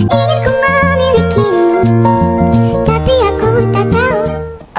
Eres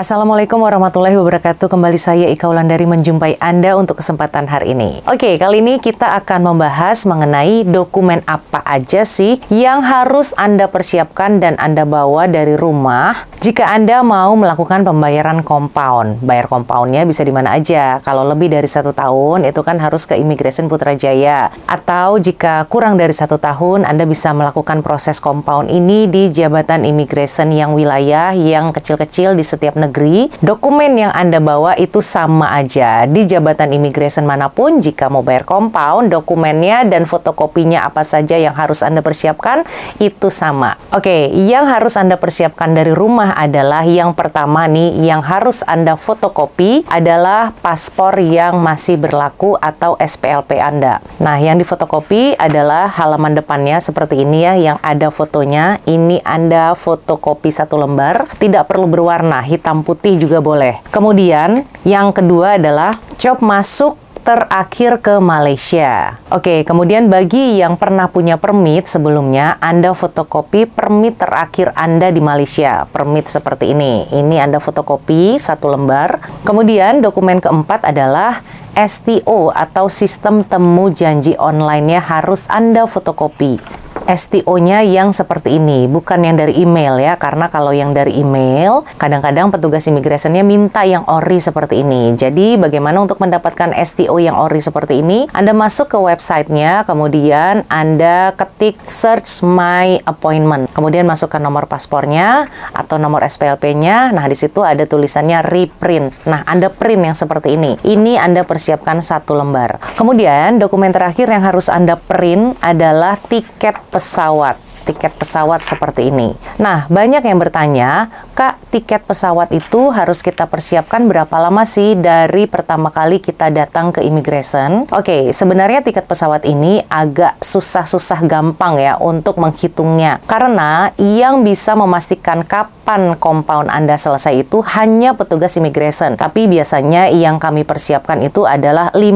Assalamualaikum warahmatullahi wabarakatuh. Kembali saya Ika Wulandari menjumpai Anda untuk kesempatan hari ini. Oke, kali ini kita akan membahas mengenai dokumen apa aja sih yang harus Anda persiapkan dan Anda bawa dari rumah jika Anda mau melakukan pembayaran compound. Bayar compoundnya bisa di mana aja. Kalau lebih dari satu tahun, itu kan harus ke Immigration Putrajaya. Atau jika kurang dari satu tahun, Anda bisa melakukan proses compound ini di Jabatan Immigration yang wilayah yang kecil-kecil di setiap negara negeri, dokumen yang Anda bawa itu sama aja. Di jabatan immigration manapun, jika mau bayar compound, dokumennya dan fotokopinya apa saja yang harus Anda persiapkan, itu sama. Oke, yang harus Anda persiapkan dari rumah adalah yang pertama nih, yang harus Anda fotokopi adalah paspor yang masih berlaku atau SPLP Anda. Nah, yang difotokopi adalah halaman depannya seperti ini ya, yang ada fotonya. Ini Anda fotokopi satu lembar, tidak perlu berwarna, hitam hitam putih juga boleh. Kemudian yang kedua adalah chop masuk terakhir ke Malaysia. Oke, kemudian bagi yang pernah punya permit sebelumnya, Anda fotokopi permit terakhir Anda di Malaysia. Permit seperti ini. Ini Anda fotokopi satu lembar. Kemudian dokumen keempat adalah STO atau sistem temu janji online-nya harus Anda fotokopi. STO-nya yang seperti ini, bukan yang dari email ya, karena kalau yang dari email, kadang-kadang petugas imigrasinya minta yang ori seperti ini. Jadi, bagaimana untuk mendapatkan STO yang ori seperti ini? Anda masuk ke websitenya, kemudian Anda ketik search my appointment, kemudian masukkan nomor paspornya atau nomor SPLP-nya. Nah, di situ ada tulisannya reprint. Nah, Anda print yang seperti ini. Ini Anda persiapkan satu lembar. Kemudian, dokumen terakhir yang harus Anda print adalah tiket pesawat tiket pesawat seperti ini. Nah, banyak yang bertanya, Kak, tiket pesawat itu harus kita persiapkan berapa lama sih dari pertama kali kita datang ke immigration? Oke, okay, sebenarnya tiket pesawat ini agak susah-susah gampang ya untuk menghitungnya. Karena yang bisa memastikan kapan compound Anda selesai itu hanya petugas immigration. Tapi biasanya yang kami persiapkan itu adalah 15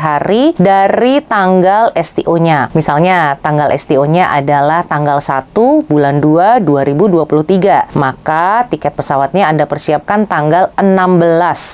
hari dari tanggal STO-nya. Misalnya tanggal STO-nya adalah tanggal 1 bulan 2 2023. Maka tiket pesawatnya Anda persiapkan tanggal 16.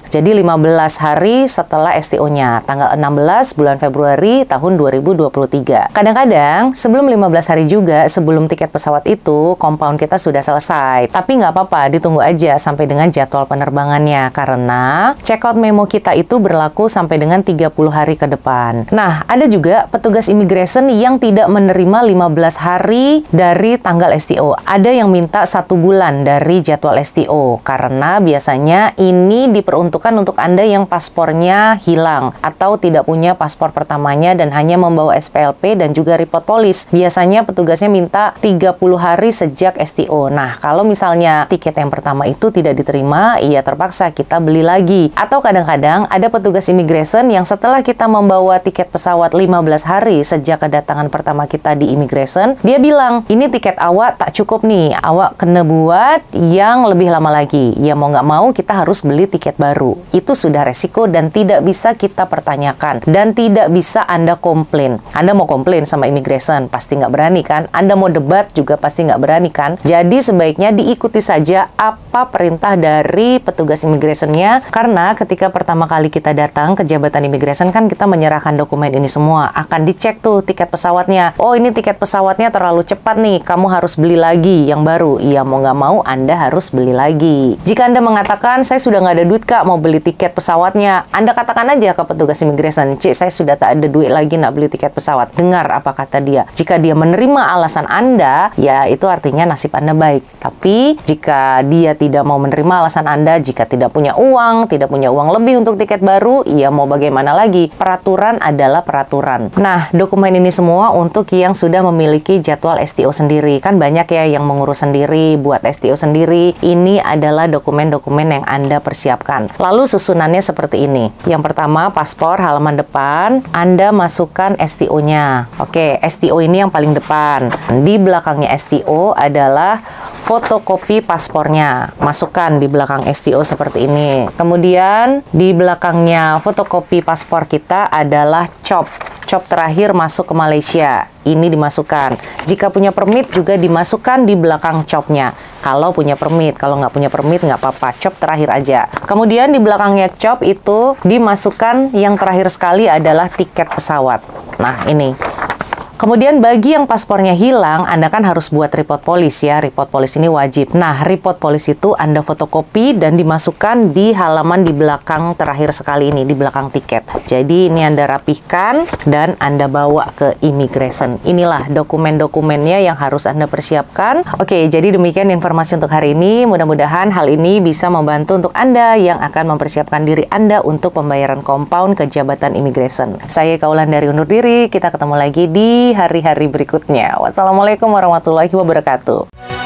Jadi 15 hari setelah STO-nya, tanggal 16 bulan Februari tahun 2023. Kadang-kadang sebelum 15 hari juga sebelum tiket pesawat itu compound kita sudah selesai. Tapi nggak apa-apa, ditunggu aja sampai dengan jadwal penerbangannya karena check out memo kita itu berlaku sampai dengan 30 hari ke depan. Nah, ada juga petugas immigration yang tidak menerima 15 hari dari tanggal STO. Ada yang minta satu bulan dari jadwal STO karena biasanya ini diperuntukkan untuk Anda yang paspornya hilang atau tidak punya paspor pertamanya dan hanya membawa SPLP dan juga report polis. Biasanya petugasnya minta 30 hari sejak STO. Nah, kalau misalnya tiket yang pertama itu tidak diterima, ia terpaksa kita beli lagi. Atau kadang-kadang ada petugas immigration yang setelah kita membawa tiket pesawat 15 hari sejak kedatangan pertama kita di immigration, dia bilang, "Ini tiket awak tak cukup nih. Awak kena buat yang lebih lama lagi. Ya mau nggak mau kita harus beli tiket baru. Itu sudah resiko dan tidak bisa kita pertanyakan. Dan tidak bisa Anda komplain. Anda mau komplain sama immigration, pasti nggak berani kan? Anda mau debat juga pasti nggak berani kan? Jadi sebaiknya diikuti saja apa perintah dari petugas immigrationnya. Karena ketika pertama kali kita datang ke jabatan immigration kan kita menyerahkan dokumen ini semua. Akan dicek tuh tiket pesawatnya. Oh ini tiket pesawatnya terlalu cepat nih, kamu harus beli lagi yang baru. Ya mau nggak mau Anda harus harus beli lagi. Jika Anda mengatakan, saya sudah nggak ada duit kak mau beli tiket pesawatnya, Anda katakan aja ke petugas imigrasi, Cik saya sudah tak ada duit lagi nak beli tiket pesawat. Dengar apa kata dia. Jika dia menerima alasan Anda, ya itu artinya nasib Anda baik. Tapi jika dia tidak mau menerima alasan Anda, jika tidak punya uang, tidak punya uang lebih untuk tiket baru, ya mau bagaimana lagi? Peraturan adalah peraturan. Nah, dokumen ini semua untuk yang sudah memiliki jadwal STO sendiri. Kan banyak ya yang mengurus sendiri, buat STO sendiri, sendiri. Ini adalah dokumen-dokumen yang Anda persiapkan. Lalu susunannya seperti ini. Yang pertama, paspor halaman depan, Anda masukkan STO-nya. Oke, STO ini yang paling depan. Di belakangnya STO adalah fotokopi paspornya. Masukkan di belakang STO seperti ini. Kemudian di belakangnya fotokopi paspor kita adalah COP cop terakhir masuk ke Malaysia. Ini dimasukkan. Jika punya permit juga dimasukkan di belakang copnya. Kalau punya permit, kalau nggak punya permit nggak apa-apa, cop terakhir aja. Kemudian di belakangnya cop itu dimasukkan yang terakhir sekali adalah tiket pesawat. Nah ini Kemudian bagi yang paspornya hilang, Anda kan harus buat report polis ya. Report polis ini wajib. Nah, report polis itu Anda fotokopi dan dimasukkan di halaman di belakang terakhir sekali ini, di belakang tiket. Jadi ini Anda rapihkan dan Anda bawa ke immigration. Inilah dokumen-dokumennya yang harus Anda persiapkan. Oke, jadi demikian informasi untuk hari ini. Mudah-mudahan hal ini bisa membantu untuk Anda yang akan mempersiapkan diri Anda untuk pembayaran compound ke Jabatan Immigration. Saya Kaulan dari undur diri. Kita ketemu lagi di hari-hari berikutnya. Wassalamualaikum warahmatullahi wabarakatuh.